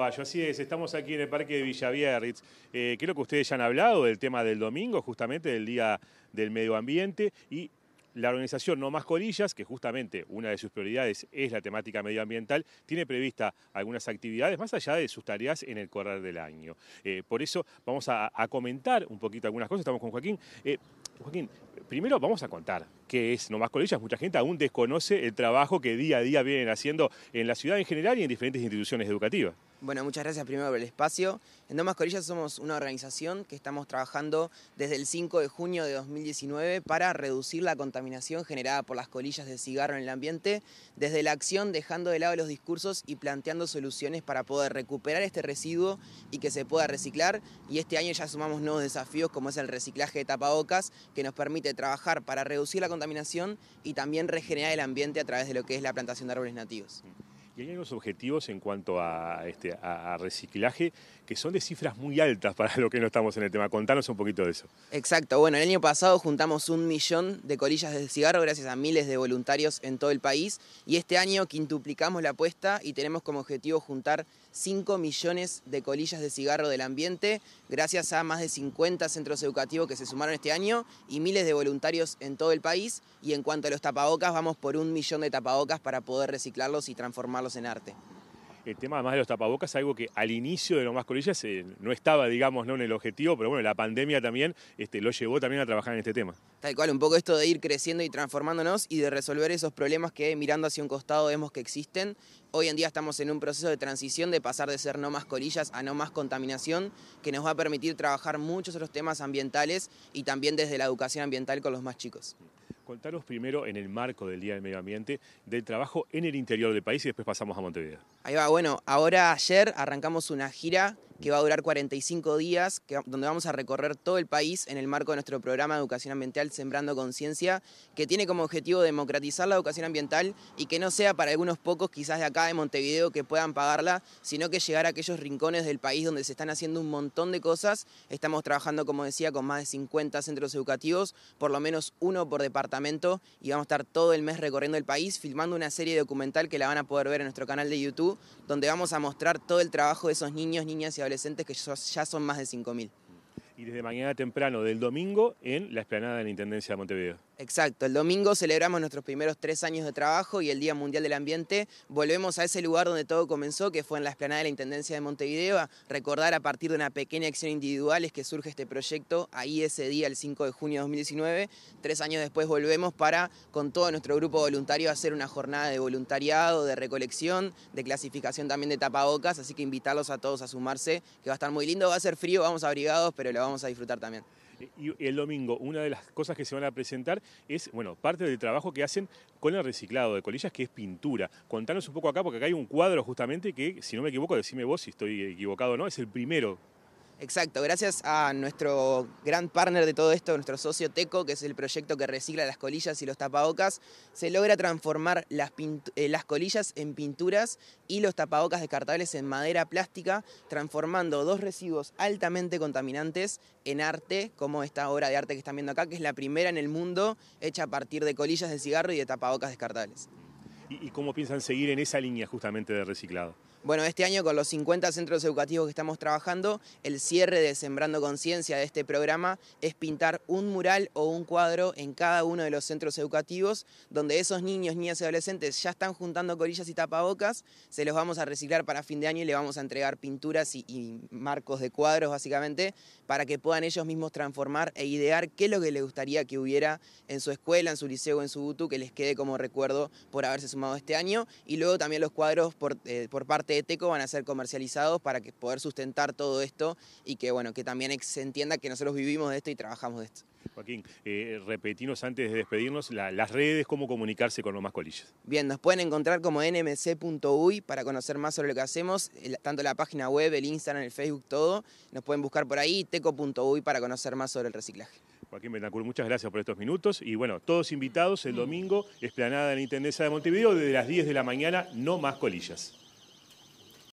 así es, estamos aquí en el Parque de Villavierritz. Eh, creo que ustedes ya han hablado del tema del domingo, justamente del Día del Medio Ambiente, y la organización No Más Colillas, que justamente una de sus prioridades es la temática medioambiental, tiene prevista algunas actividades más allá de sus tareas en el correr del año. Eh, por eso vamos a, comentar un poquito algunas cosas, estamos con Joaquín. Eh, Joaquín, primero vamos a contar qué es No Más Colillas. Mucha gente aún desconoce el trabajo que día a día vienen haciendo en la ciudad en general y en diferentes instituciones educativas. Bueno, muchas gracias primero por el espacio. En Domas Colillas somos una organización que estamos trabajando desde el 5 de junio de 2019 para reducir la contaminación generada por las colillas de cigarro en el ambiente, desde la acción dejando de lado los discursos y planteando soluciones para poder recuperar este residuo y que se pueda reciclar. Y este año ya sumamos nuevos desafíos como es el reciclaje de tapabocas, que nos permite trabajar para reducir la contaminación y también regenerar el ambiente a través de lo que es la plantación de árboles nativos. Y hay unos objetivos en cuanto a, este, a, reciclaje que son de cifras muy altas para lo que no estamos en el tema. Contanos un poquito de eso. Exacto. Bueno, el año pasado juntamos un millón de colillas de cigarro gracias a miles de voluntarios en todo el país. Y este año quintuplicamos la apuesta y tenemos como objetivo juntar 5 millones de colillas de cigarro del ambiente gracias a más de 50 centros educativos que se sumaron este año y miles de voluntarios en todo el país. Y en cuanto a los tapabocas, vamos por un millón de tapabocas para poder reciclarlos y transformarlos en arte. El tema además de los tapabocas es algo que al inicio de Más Colillas eh, no estaba, digamos, no en el objetivo, pero bueno, la pandemia también este, lo llevó también a trabajar en este tema. Tal cual, un poco esto de ir creciendo y transformándonos y de resolver esos problemas que mirando hacia un costado vemos que existen. Hoy en día estamos en un proceso de transición de pasar de ser no más colillas a no más contaminación, que nos va a permitir trabajar muchos otros temas ambientales y también desde la educación ambiental con los más chicos. Contanos primero, en el marco del Día del Medio Ambiente, del trabajo en el interior del país y después pasamos a Montevideo. Ahí va, bueno, ahora ayer arrancamos una gira que va a durar 45 días, donde vamos a recorrer todo el país en el marco de nuestro programa de educación ambiental Sembrando Conciencia, que tiene como objetivo democratizar la educación ambiental y que no sea para algunos pocos quizás de acá de Montevideo que puedan pagarla, sino que llegar a aquellos rincones del país donde se están haciendo un montón de cosas. Estamos trabajando, como decía, con más de 50 centros educativos, por lo menos uno por departamento, y vamos a estar todo el mes recorriendo el país, filmando una serie documental que la van a poder ver en nuestro canal de YouTube, donde vamos a mostrar todo el trabajo de esos niños, niñas y adolescentes que ya son más de 5.000. Y desde mañana temprano del domingo en la esplanada de la Intendencia de Montevideo. Exacto, el domingo celebramos nuestros primeros tres años de trabajo y el Día Mundial del Ambiente. Volvemos a ese lugar donde todo comenzó, que fue en la explanada de la Intendencia de Montevideo, recordar a partir de una pequeña acción individual es que surge este proyecto ahí ese día, el 5 de junio de 2019. Tres años después volvemos para, con todo nuestro grupo voluntario, hacer una jornada de voluntariado, de recolección, de clasificación también de tapabocas, así que invitarlos a todos a sumarse, que va a estar muy lindo, va a ser frío, vamos abrigados, pero lo vamos vamos a disfrutar también. Y el domingo, una de las cosas que se van a presentar es, bueno, parte del trabajo que hacen con el reciclado de colillas, que es pintura. Contanos un poco acá, porque acá hay un cuadro justamente que, si no me equivoco, decime vos si estoy equivocado o no, es el primero Exacto, gracias a nuestro gran partner de todo esto, nuestro socio Teco, que es el proyecto que recicla las colillas y los tapabocas, se logra transformar eh, las, colillas en pinturas y los tapabocas descartables en madera plástica, transformando dos residuos altamente contaminantes en arte, como esta obra de arte que están viendo acá, que es la primera en el mundo hecha a partir de colillas de cigarro y de tapabocas descartables. ¿Y cómo piensan seguir en esa línea justamente de reciclado? Bueno, este año con los 50 centros educativos que estamos trabajando, el cierre de Sembrando Conciencia de este programa es pintar un mural o un cuadro en cada uno de los centros educativos, donde esos niños, niñas y adolescentes ya están juntando corillas y tapabocas, se los vamos a reciclar para fin de año y le vamos a entregar pinturas y, marcos de cuadros básicamente, para que puedan ellos mismos transformar e idear qué es lo que les gustaría que hubiera en su escuela, en su liceo en su butu, que les quede como recuerdo por haberse sumado este año, y luego también los cuadros por, eh, por parte de Teco van a ser comercializados para que poder sustentar todo esto y que bueno, que también se entienda que nosotros vivimos de esto y trabajamos de esto. Joaquín, eh, repetinos antes de despedirnos las redes, cómo comunicarse con No más colillas. Bien, nos pueden encontrar como nmc.uy para conocer más sobre lo que hacemos, tanto la página web, el Instagram, el Facebook, todo. Nos pueden buscar por ahí, teco.uy para conocer más sobre el reciclaje. Joaquín Benacur, muchas gracias por estos minutos. Y bueno, todos invitados el mm. domingo, esplanada en la Intendencia de Montevideo, desde las 10 de la mañana, no más colillas.